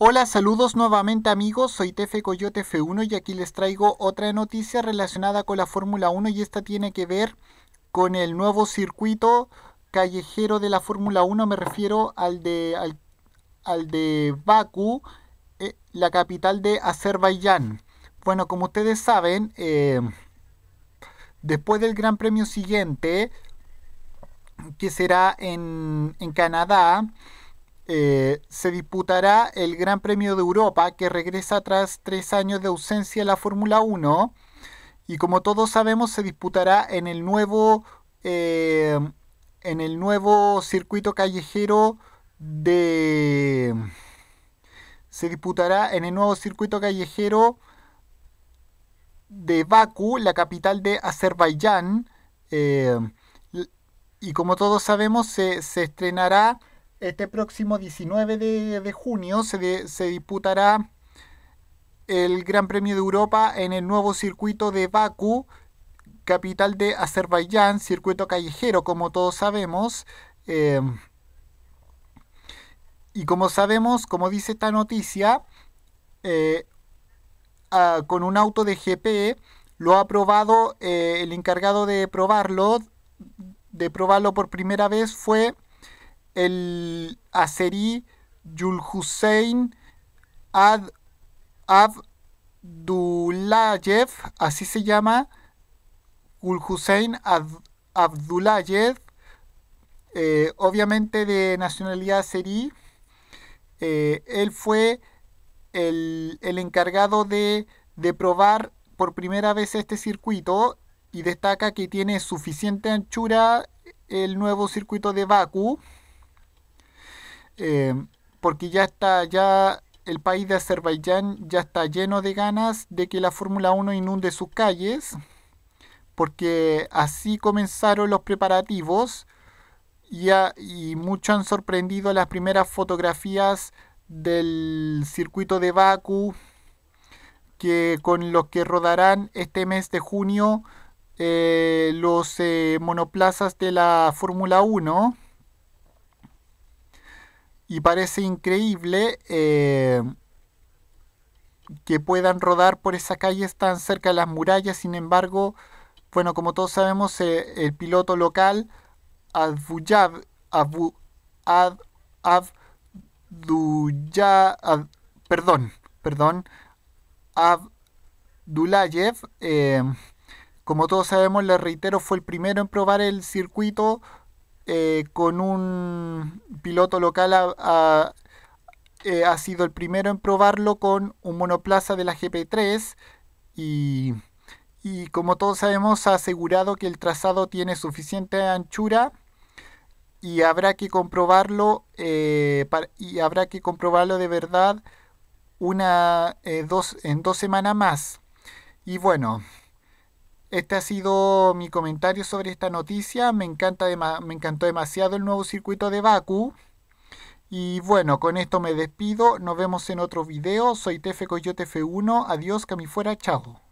Hola, saludos nuevamente amigos, soy Tefe Coyote F1 y aquí les traigo otra noticia relacionada con la Fórmula 1 y esta tiene que ver con el nuevo circuito callejero de la Fórmula 1, me refiero al de, al, de Baku, eh, la capital de Azerbaiyán. Bueno, como ustedes saben, eh, después del Gran Premio siguiente, que será en Canadá, eh, se disputará el Gran Premio de Europa, que regresa tras tres años de ausencia en la Fórmula 1. Y como todos sabemos, se disputará en el nuevo, eh, en el nuevo circuito callejero de. Se disputará en el nuevo circuito callejero de Bakú, la capital de Azerbaiyán. Eh, y como todos sabemos, se, se estrenará este próximo 19 de, junio se, disputará el Gran Premio de Europa en el nuevo circuito de Baku capital de Azerbaiyán, circuito callejero, como todos sabemos. Eh, y como sabemos, como dice esta noticia, eh, ah, con un auto de GP lo ha probado eh, el encargado de probarlo, de probarlo por primera vez fue el Aserí Yulhussein Ad Abdulayev, así se llama, Yulhussein Abdulayev, eh, obviamente de nacionalidad aserí, eh, él fue el, encargado de, de probar por primera vez este circuito y destaca que tiene suficiente anchura el nuevo circuito de Baku. Eh, porque ya está, ya el país de Azerbaiyán ya está lleno de ganas de que la Fórmula 1 inunde sus calles, porque así comenzaron los preparativos y, muchos y mucho han sorprendido las primeras fotografías del circuito de Baku, que con los que rodarán este mes de junio eh, los eh, monoplazas de la Fórmula 1 y parece increíble eh, que puedan rodar por esa calle tan cerca de las murallas. Sin embargo, bueno, como todos sabemos, eh, el piloto local Abduyab, perdón, perdón, eh, como todos sabemos, le reitero, fue el primero en probar el circuito eh, con un piloto local eh, ha, sido el primero en probarlo con un monoplaza de la GP3 y, como todos sabemos ha asegurado que el trazado tiene suficiente anchura y habrá que comprobarlo eh, y habrá que comprobarlo de verdad una dos en dos semanas más y bueno este ha sido mi comentario sobre esta noticia. Me, encanta me encantó demasiado el nuevo circuito de Baku. Y bueno, con esto me despido. Nos vemos en otro video. Soy Tefe Coyote F1. Adiós, que fuera. Chao.